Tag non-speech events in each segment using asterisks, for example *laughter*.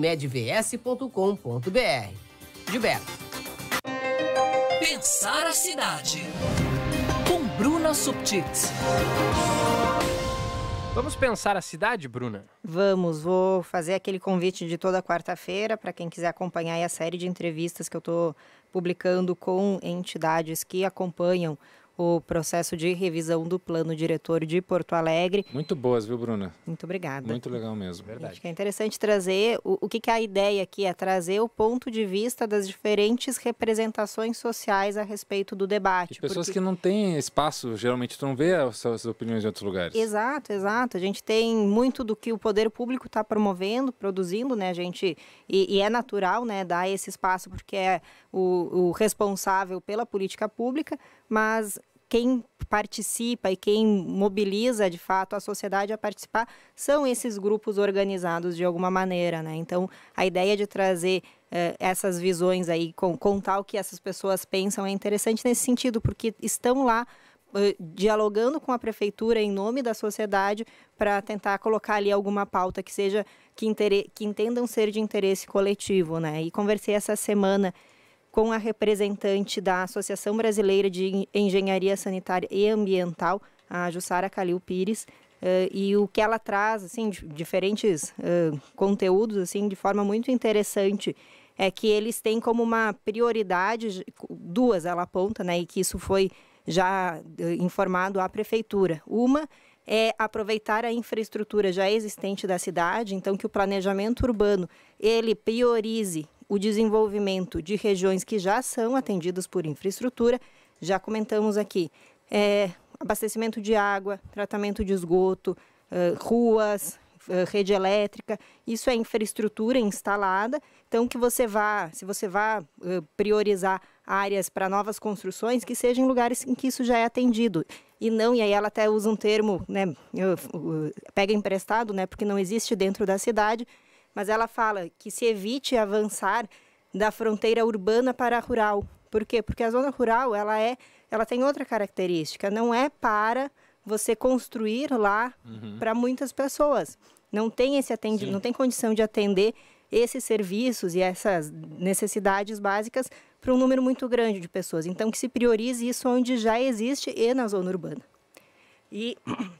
medvs.com.br. Gilberto. Pensar a cidade. Com Bruna Subtits. Vamos pensar a cidade, Bruna? Vamos, vou fazer aquele convite de toda quarta-feira para quem quiser acompanhar a série de entrevistas que eu estou publicando com entidades que acompanham o processo de revisão do plano diretor de Porto Alegre. Muito boas, viu, Bruna? Muito obrigada. Muito legal mesmo. Verdade. Acho que é interessante trazer o, o que, que é a ideia aqui é trazer o ponto de vista das diferentes representações sociais a respeito do debate. pessoas porque... que não têm espaço, geralmente não vê as, suas opiniões em outros lugares. Exato, exato. A gente tem muito do que o poder público está promovendo, produzindo, né? A gente e, e, é natural, né, dar esse espaço porque é o, o responsável pela política pública, mas quem participa e quem mobiliza de fato a sociedade a participar são esses grupos organizados de alguma maneira, né? Então, a ideia de trazer eh, essas visões aí, com, contar o que essas pessoas pensam é interessante nesse sentido, porque estão lá eh, dialogando com a prefeitura em nome da sociedade para tentar colocar ali alguma pauta que seja que, que entendam ser de interesse coletivo, né? E conversei essa semana com a representante da Associação Brasileira de Engenharia Sanitária e Ambiental, a Jussara Calil Pires, Uh, e o que ela traz assim diferentes uh, conteúdos assim de forma muito interessante é que eles têm como uma prioridade duas ela aponta né e que isso foi já eh, informado à prefeitura uma é aproveitar a infraestrutura já existente da cidade, então que o planejamento urbano ele priorize o desenvolvimento de regiões que já são atendidas por infraestrutura, já comentamos aqui, é, abastecimento de água, tratamento de esgoto, uh, ruas, uh, rede elétrica, isso é infraestrutura instalada, então que você vá, se você vá uh, priorizar áreas para novas construções, que sejam lugares em que isso já é atendido e não, e aí ela até usa um termo, né, pega emprestado, né, porque não existe dentro da cidade, mas ela fala que se evite avançar da fronteira urbana para a rural. Por quê? Porque a zona rural ela é, ela tem outra característica, não é para você construir lá uhum. para muitas pessoas. Não tem esse atendimento, Sim. não tem condição de atender esses serviços e essas necessidades básicas para um número muito grande de pessoas. Então que se priorize isso onde já existe e na zona urbana. E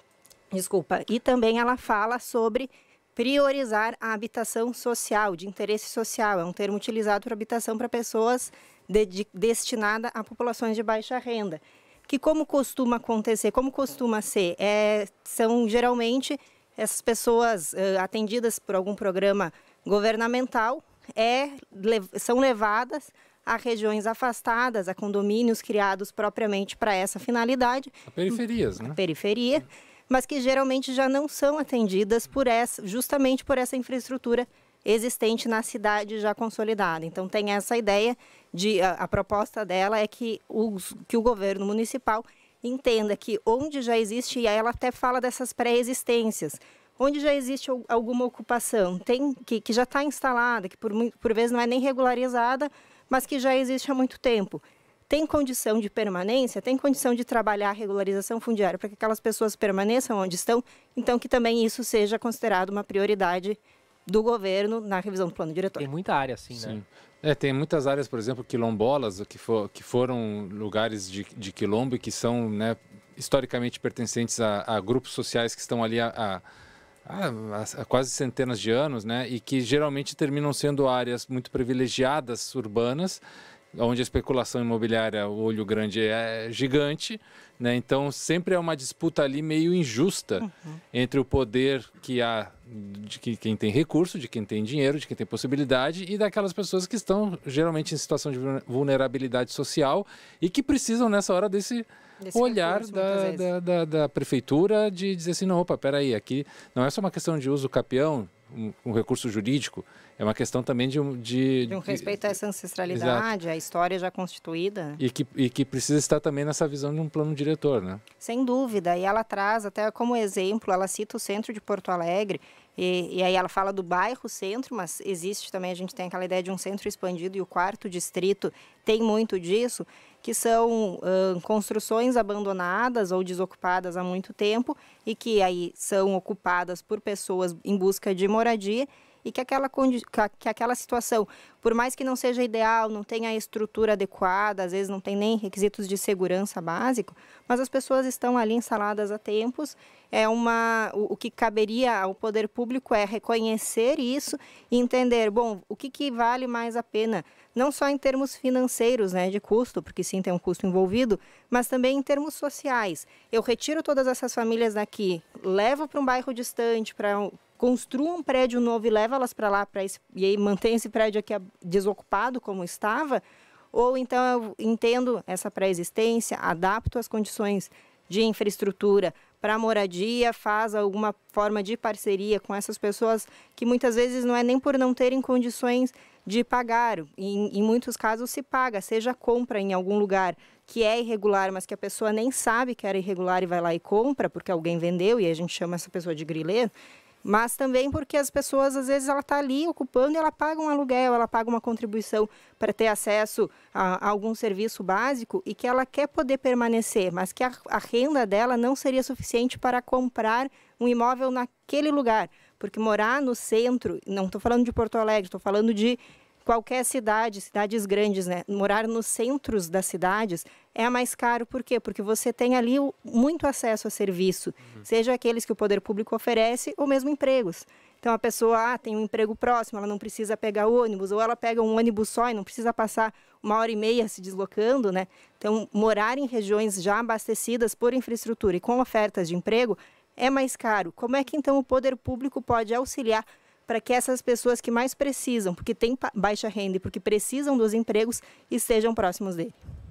*clears throat* desculpa, e também ela fala sobre priorizar a habitação social, de interesse social. É um termo utilizado para habitação para pessoas de, de, destinada a populações de baixa renda. Que como costuma acontecer, como costuma ser, é, são geralmente essas pessoas uh, atendidas por algum programa governamental é, são levadas a regiões afastadas, a condomínios criados propriamente para essa finalidade. A periferias, né? A periferia mas que geralmente já não são atendidas por essa, justamente por essa infraestrutura existente na cidade já consolidada. Então tem essa ideia de a, a proposta dela é que, o que o governo municipal entenda que onde já existe, e aí ela até fala dessas pré-existências, onde já existe alguma ocupação, tem que, que já está instalada, que por, por vezes não é nem regularizada, mas que já existe há muito tempo tem condição de permanência, tem condição de trabalhar a regularização fundiária para que aquelas pessoas permaneçam onde estão, então que também isso seja considerado uma prioridade do governo na revisão do plano diretor. Tem muita área, assim, né? Sim. né? É, tem muitas áreas, por exemplo, quilombolas, que, for, que foram lugares de, de quilombo e que são né, historicamente pertencentes a, a, grupos sociais que estão ali há, quase centenas de anos, né, e que geralmente terminam sendo áreas muito privilegiadas urbanas onde a especulação imobiliária, o olho grande é gigante, né? Então sempre é uma disputa ali meio injusta uhum. entre o poder que há de quem tem recurso, de quem tem dinheiro, de quem tem possibilidade e daquelas pessoas que estão geralmente em situação de vulnerabilidade social e que precisam nessa hora desse, desse olhar recurso, da, da, da, da, prefeitura de dizer assim, não, opa, peraí, aqui não é só uma questão de uso capião, um, um, recurso jurídico, é uma questão também de... De, de um respeito de, a essa ancestralidade, a história já constituída. E que, e que precisa estar também nessa visão de um plano diretor, né? Sem dúvida, e ela traz até como exemplo, ela cita o centro de Porto Alegre, e, e, aí ela fala do bairro centro, mas existe também, a gente tem aquela ideia de um centro expandido e o quarto distrito tem muito disso, que são uh, construções abandonadas ou desocupadas há muito tempo e que aí são ocupadas por pessoas em busca de moradia e que aquela, que aquela situação, por mais que não seja ideal, não tenha estrutura adequada, às vezes não tem nem requisitos de segurança básico, mas as pessoas estão ali instaladas há tempos. É uma, o, o que caberia ao poder público é reconhecer isso e entender, bom, o que, que vale mais a pena, não só em termos financeiros, né, de custo, porque sim tem um custo envolvido, mas também em termos sociais. Eu retiro todas essas famílias daqui, levo para um bairro distante, para construa um prédio novo e leva elas para lá para e aí mantém esse prédio aqui desocupado como estava, ou então eu entendo essa pré-existência, adapto as condições de infraestrutura para moradia, faz alguma forma de parceria com essas pessoas que muitas vezes não é nem por não terem condições de pagar, em, em muitos casos se paga, seja compra em algum lugar que é irregular, mas que a pessoa nem sabe que era irregular e vai lá e compra porque alguém vendeu e a gente chama essa pessoa de grileiro mas também porque as pessoas às vezes ela está ali ocupando, ela paga um aluguel, ela paga uma contribuição para ter acesso a, a, algum serviço básico e que ela quer poder permanecer, mas que a, a renda dela não seria suficiente para comprar um imóvel naquele lugar, porque morar no centro, não estou falando de Porto Alegre, estou falando de qualquer cidade, cidades grandes, né? Morar nos centros das cidades é mais caro, por quê? Porque você tem ali muito acesso a serviço, uhum. seja aqueles que o poder público oferece ou mesmo empregos. Então a pessoa ah, tem um emprego próximo, ela não precisa pegar ônibus, ou ela pega um ônibus só e não precisa passar uma hora e meia se deslocando, né? Então morar em regiões já abastecidas por infraestrutura e com ofertas de emprego é mais caro. Como é que então o poder público pode auxiliar para que essas pessoas que mais precisam, porque têm baixa renda e porque precisam dos empregos, estejam próximos dele.